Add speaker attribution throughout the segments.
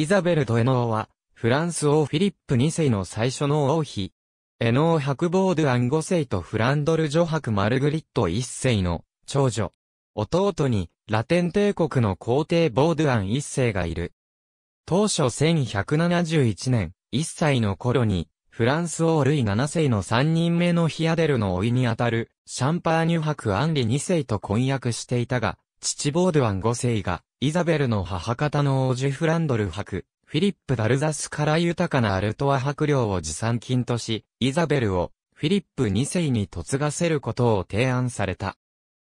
Speaker 1: イザベルとエノーは、フランス王フィリップ2世の最初の王妃。エノー伯ボードゥアン5世とフランドル女ク・マルグリット1世の長女。弟に、ラテン帝国の皇帝ボードゥアン1世がいる。当初1171年、1歳の頃に、フランス王ルイ7世の3人目のヒアデルの老いにあたる、シャンパーニュク・アンリ2世と婚約していたが、父ボードワン5世が、イザベルの母方の王子フランドル伯、フィリップ・ダルザスから豊かなアルトア博領を持参金とし、イザベルをフィリップ2世に嫁がせることを提案された。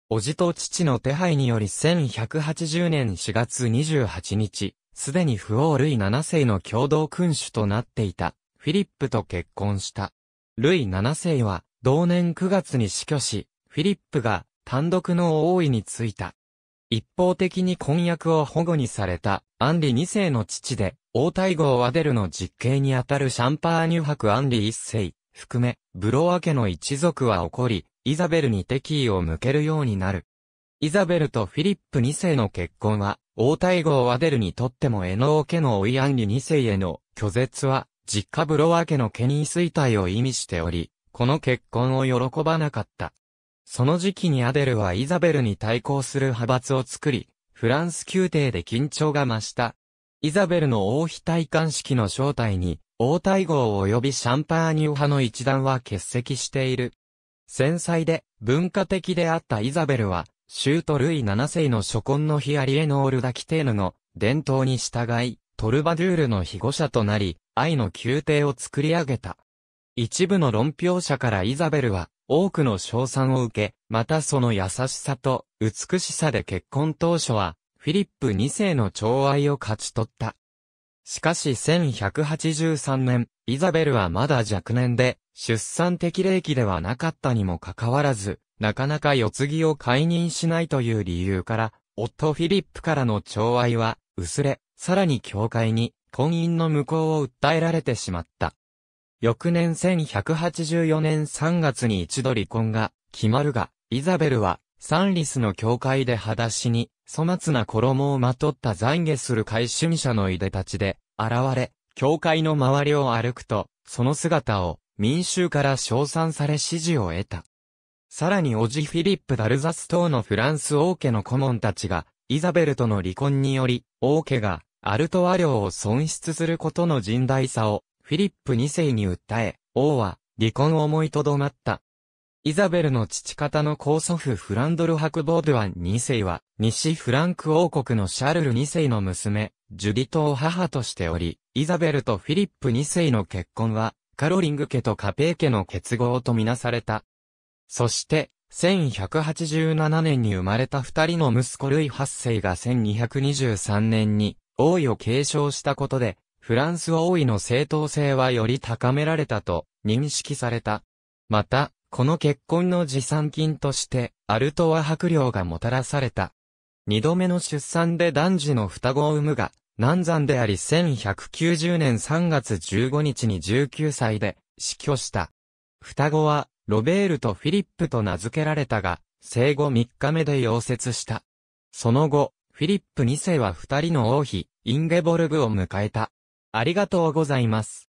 Speaker 1: 叔父と父の手配により1180年4月28日、すでに不王ルイ7世の共同君主となっていた、フィリップと結婚した。ルイ7世は、同年9月に死去し、フィリップが単独の王位に就いた。一方的に婚約を保護にされた、アンリ2世の父で、王太后アデルの実刑にあたるシャンパーニュ伯アンリ1世、含め、ブロワ家の一族は怒り、イザベルに敵意を向けるようになる。イザベルとフィリップ2世の結婚は、王太后アデルにとってもエノー家のイアンリ2世への拒絶は、実家ブロワ家の家人衰退を意味しており、この結婚を喜ばなかった。その時期にアデルはイザベルに対抗する派閥を作り、フランス宮廷で緊張が増した。イザベルの王妃戴冠式の招待に、王太后及びシャンパーニュ派の一団は欠席している。繊細で文化的であったイザベルは、ートルイ7世の初婚のヒアリエノール・ダキテーヌの伝統に従い、トルバドゥールの被護者となり、愛の宮廷を作り上げた。一部の論評者からイザベルは、多くの賞賛を受け、またその優しさと美しさで結婚当初は、フィリップ2世の寵愛を勝ち取った。しかし1183年、イザベルはまだ若年で、出産適齢期ではなかったにもかかわらず、なかなか世継ぎを解任しないという理由から、夫フィリップからの寵愛は、薄れ、さらに教会に、婚姻の無効を訴えられてしまった。翌年1184年3月に一度離婚が決まるが、イザベルはサンリスの教会で裸足に粗末な衣をまとった懺悔する改心者のいでたちで現れ、教会の周りを歩くと、その姿を民衆から称賛され支持を得た。さらにおじフィリップ・ダルザス等のフランス王家の顧問たちが、イザベルとの離婚により、王家がアルトワ領を損失することの甚大さをフィリップ2世に訴え、王は離婚を思いとどまった。イザベルの父方の高祖父フランドル・ハクボードワン2世は、西フランク王国のシャルル2世の娘、ジュディトを母としており、イザベルとフィリップ2世の結婚は、カロリング家とカペー家の結合とみなされた。そして、1187年に生まれた二人の息子ルイ8世が1223年に王位を継承したことで、フランス王位の正当性はより高められたと認識された。また、この結婚の持参金として、アルトワ伯領がもたらされた。二度目の出産で男児の双子を産むが、難産であり1190年3月15日に19歳で死去した。双子は、ロベールとフィリップと名付けられたが、生後3日目で溶接した。その後、フィリップ2世は二人の王妃、インゲボルグを迎えた。ありがとうございます。